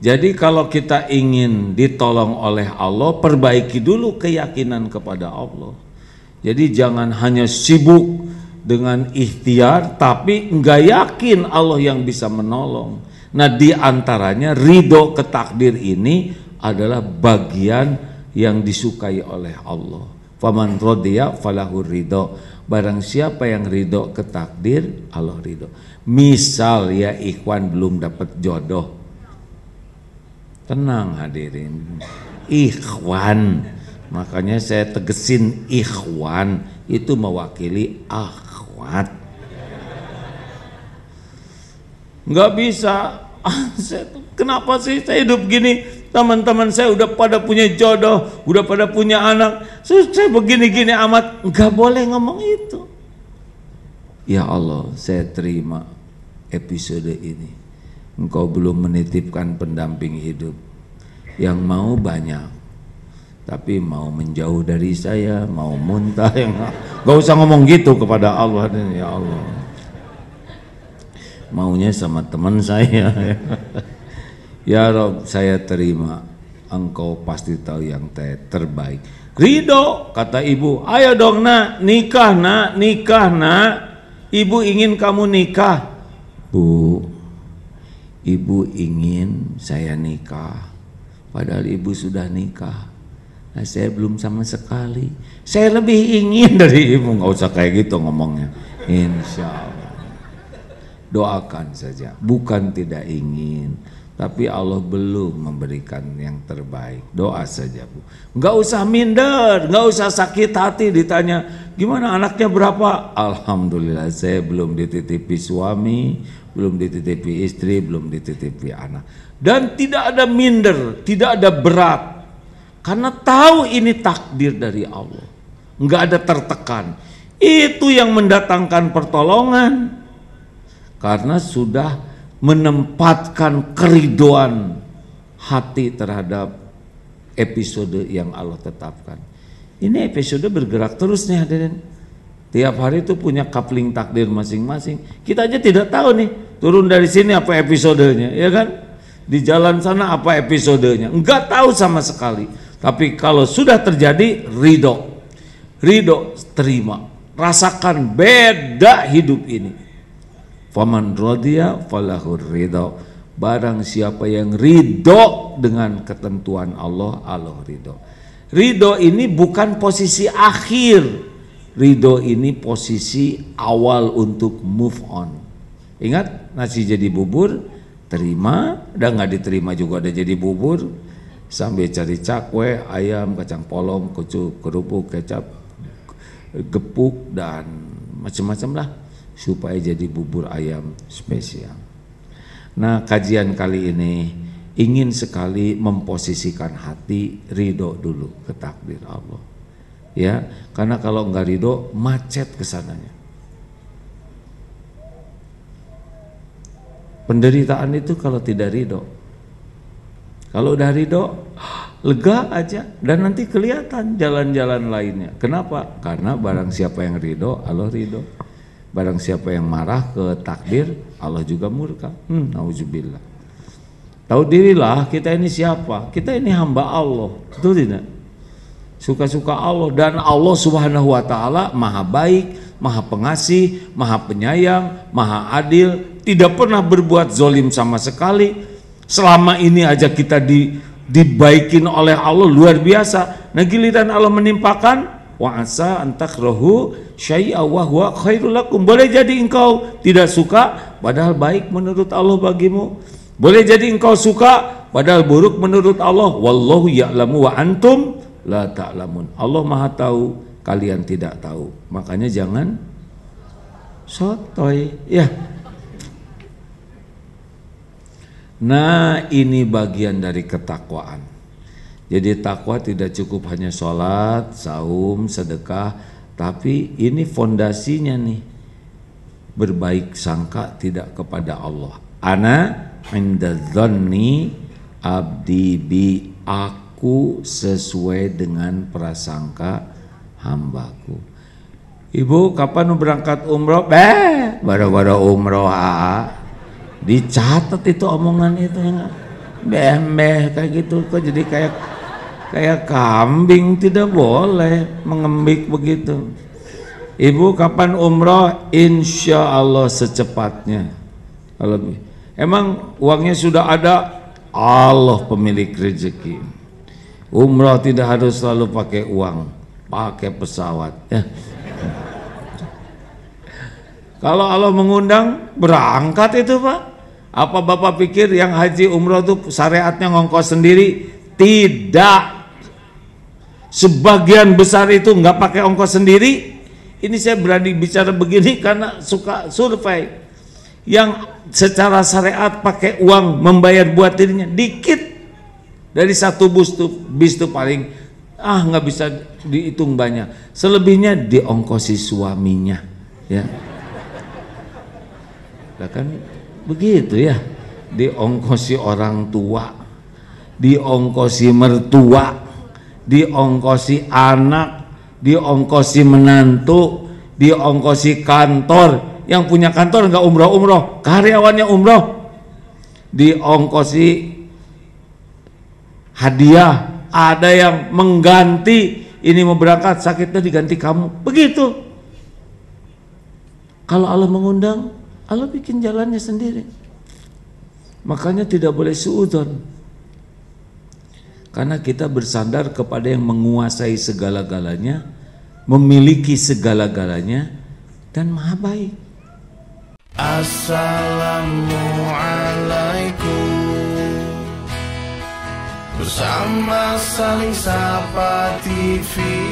Jadi kalau kita ingin ditolong oleh Allah, perbaiki dulu keyakinan kepada Allah. Jadi jangan hanya sibuk dengan ikhtiar tapi nggak yakin Allah yang bisa menolong. Nah diantaranya ridho ketakdir ini adalah bagian yang disukai oleh Allah. Faman rodiya falahur ridho. Barang siapa yang ridho ketakdir, Allah ridho. Misal ya ikhwan belum dapat jodoh, Tenang hadirin. Ikhwan. Makanya saya tegesin ikhwan itu mewakili akhwat. Nggak bisa. Ah, kenapa sih saya hidup gini? Teman-teman saya udah pada punya jodoh, udah pada punya anak. Saya begini-gini amat. Nggak boleh ngomong itu. Ya Allah, saya terima episode ini engkau belum menitipkan pendamping hidup yang mau banyak tapi mau menjauh dari saya mau muntah yang gak usah ngomong gitu kepada Allah dan ya Allah maunya sama teman saya ya Rob saya terima engkau pasti tahu yang terbaik Ridho kata ibu ayo dong nak nikah nak nikah nak ibu ingin kamu nikah bu ibu ingin saya nikah padahal ibu sudah nikah nah, saya belum sama sekali saya lebih ingin dari ibu nggak usah kayak gitu ngomongnya insya Allah doakan saja bukan tidak ingin tapi Allah belum memberikan yang terbaik. Doa saja, Bu. Nggak usah minder, nggak usah sakit hati ditanya, gimana anaknya berapa? Alhamdulillah, saya belum dititipi suami, belum dititipi istri, belum dititipi anak. Dan tidak ada minder, tidak ada berat. Karena tahu ini takdir dari Allah. Nggak ada tertekan. Itu yang mendatangkan pertolongan. Karena sudah menempatkan keridoan hati terhadap episode yang Allah tetapkan. Ini episode bergerak terus nih hadirin. Tiap hari itu punya kapling takdir masing-masing. Kita aja tidak tahu nih, turun dari sini apa episodenya, ya kan? Di jalan sana apa episodenya? Enggak tahu sama sekali. Tapi kalau sudah terjadi, ridho. Ridho, terima. Rasakan beda hidup ini. Faman rodiya falahur ridho. Barang siapa yang ridho dengan ketentuan Allah, Allah ridho. Ridho ini bukan posisi akhir. Ridho ini posisi awal untuk move on. Ingat, nasi jadi bubur, terima, dan nggak diterima juga ada jadi bubur. Sambil cari cakwe, ayam, kacang polong, kucuk kerupuk, kecap, gepuk, dan macam-macam lah supaya jadi bubur ayam spesial. Nah, kajian kali ini ingin sekali memposisikan hati ridho dulu ke takdir Allah. Ya, karena kalau nggak ridho macet kesananya. Penderitaan itu kalau tidak ridho. Kalau udah ridho, lega aja dan nanti kelihatan jalan-jalan lainnya. Kenapa? Karena barang siapa yang ridho, Allah ridho. Barang siapa yang marah ke takdir, Allah juga murka. Hmm, nauzubillah. Tahu dirilah kita ini siapa? Kita ini hamba Allah. Betul tidak? Suka-suka Allah dan Allah Subhanahu wa taala Maha baik, Maha pengasih, Maha penyayang, Maha adil, tidak pernah berbuat zolim sama sekali. Selama ini aja kita di dibaikin oleh Allah luar biasa. Nah, giliran Allah menimpakan wa asa antakrahu syai'a wa khairul lakum. Boleh jadi engkau tidak suka padahal baik menurut Allah bagimu. Boleh jadi engkau suka padahal buruk menurut Allah. Wallahu ya'lamu wa antum la ta'lamun. Allah Maha tahu, kalian tidak tahu. Makanya jangan sotoy. Ya. Nah, ini bagian dari ketakwaan. Jadi takwa tidak cukup hanya sholat, saum, sedekah, tapi ini fondasinya nih. Berbaik sangka tidak kepada Allah. Ana inda abdi bi aku sesuai dengan prasangka hambaku. Ibu kapan berangkat umroh? Eh, baru-baru umroh Dicatat itu omongan itu Beh, beh kayak gitu kok jadi kayak kayak kambing tidak boleh mengembik begitu ibu kapan umroh insya Allah secepatnya kalau emang uangnya sudah ada Allah pemilik rezeki umroh tidak harus selalu pakai uang pakai pesawat ya. kalau Allah mengundang berangkat itu pak apa bapak pikir yang haji umroh itu syariatnya ngongkos sendiri tidak sebagian besar itu nggak pakai ongkos sendiri ini saya berani bicara begini karena suka survei yang secara syariat pakai uang membayar buat dirinya dikit dari satu bus tuh bis tuh paling ah nggak bisa dihitung banyak selebihnya diongkosi suaminya ya nah, kan begitu ya diongkosi orang tua diongkosi mertua diongkosi anak, diongkosi menantu, diongkosi kantor. Yang punya kantor nggak umroh-umroh, karyawannya umroh. Diongkosi hadiah, ada yang mengganti ini mau berangkat sakitnya diganti kamu. Begitu. Kalau Allah mengundang, Allah bikin jalannya sendiri. Makanya tidak boleh suudon. Karena kita bersandar kepada yang menguasai segala-galanya, memiliki segala-galanya, dan maha baik. Assalamualaikum Bersama saling sapa TV